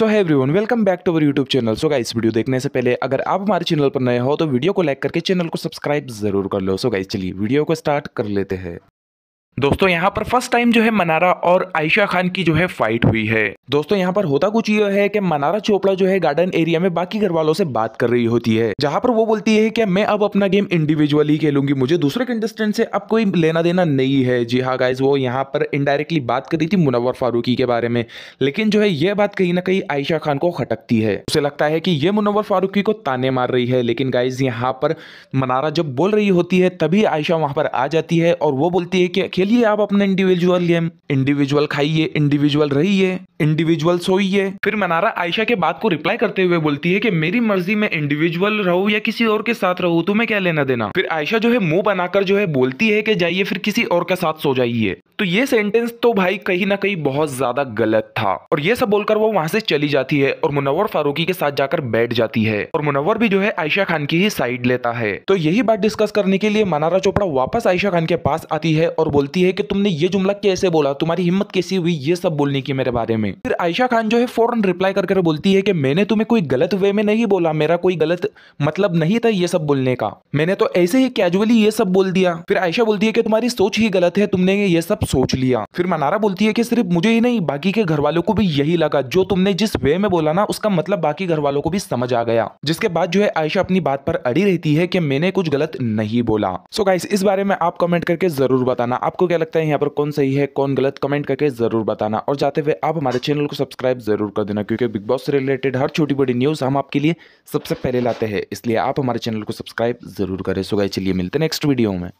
so hi everyone welcome back to our YouTube channel so guys video देखने से पहले अगर आप हमारे चैनल पर नए हो तो वीडियो को लाइक करके चैनल को सब्सक्राइब जरूर कर लो सो गाइस चलिए वीडियो को स्टार्ट कर लेते हैं दोस्तों यहाँ पर फर्स्ट टाइम जो है मनारा और आयशा खान की जो है फाइट हुई है दोस्तों यहाँ पर होता कुछ ये है कि मनारा चोपड़ा जो है गार्डन एरिया में बाकी घर वालों से बात कर रही होती है जहाँ पर वो बोलती है कि मैं अब अपना गेम इंडिविजुअली खेलूंगी मुझे दूसरे कंटेस्टेंट से अब कोई लेना देना नहीं है जी हाँ गाइज वो यहाँ पर इनडायरेक्टली बात कर रही थी मुनवर फारूकी के बारे में लेकिन जो है यह बात कहीं ना कहीं आयशा खान को खटकती है उसे लगता है कि ये मुनवर फारूकी को ताने मार रही है लेकिन गाइज यहाँ पर मनारा जब बोल रही होती है तभी आयशा वहां पर आ जाती है और वो बोलती है कि खेलिए लिए आप अपना इंडिविजुअल गेम इंडिविजुअल खाइए इंडिविजुअल रहिए इंडिविजुअल्स हो ही है फिर मनारा आयशा के बात को रिप्लाई करते हुए बोलती है कि मेरी मर्जी में इंडिविजुअल रहू या किसी और के साथ रहू तुम्हें क्या लेना देना फिर आयशा जो है मुंह बनाकर जो है बोलती है कि जाइए फिर किसी और के साथ सो जाइए तो ये सेंटेंस तो भाई कहीं ना कहीं बहुत ज्यादा गलत था और ये सब बोलकर वो वहां से चली जाती है और मुनवर फारूकी के साथ जाकर बैठ जाती है और मुनवर भी जो है आयशा खान की ही साइड लेता है तो यही बात डिस्कस करने के लिए मनारा चोपड़ा वापस आयशा खान के पास आती है और बोलती है कि तुमने ये जुमला कैसे बोला तुम्हारी हिम्मत कैसी हुई ये सब बोलने की मेरे बारे में में फिर आयशा खान जो है फौरन रिप्लाई करके कर बोलती है कि मैंने तुम्हें कोई गलत वे में नहीं बोला मेरा कोई गलत मतलब नहीं था ये सब बोलने का मैंने तो ऐसे ही कैजुअली ये सब बोल दिया फिर आयशा बोलती है कि तुम्हारी सोच ही गलत है तुमने ये सब सोच लिया फिर मनारा बोलती है कि सिर्फ मुझे ही नहीं बाकी के घर वालों को भी यही लगा जो तुमने जिस वे में बोला ना उसका मतलब बाकी घर वालों को भी समझ आ गया जिसके बाद जो है आयशा अपनी बात पर अड़ी रहती है कि मैंने कुछ गलत नहीं बोला सो गाइस इस बारे में आप कमेंट करके जरूर बताना आपको क्या लगता है यहाँ पर कौन सही है कौन गलत कमेंट करके जरूर बताना और जाते हुए आप हमारे चैनल को सब्सक्राइब जरूर कर देना क्योंकि बिग बॉस से रिलेटेड हर छोटी बड़ी न्यूज़ हम आपके लिए सबसे पहले लाते हैं इसलिए आप हमारे चैनल को सब्सक्राइब जरूर करें सो गाइस चलिए मिलते हैं नेक्स्ट वीडियो में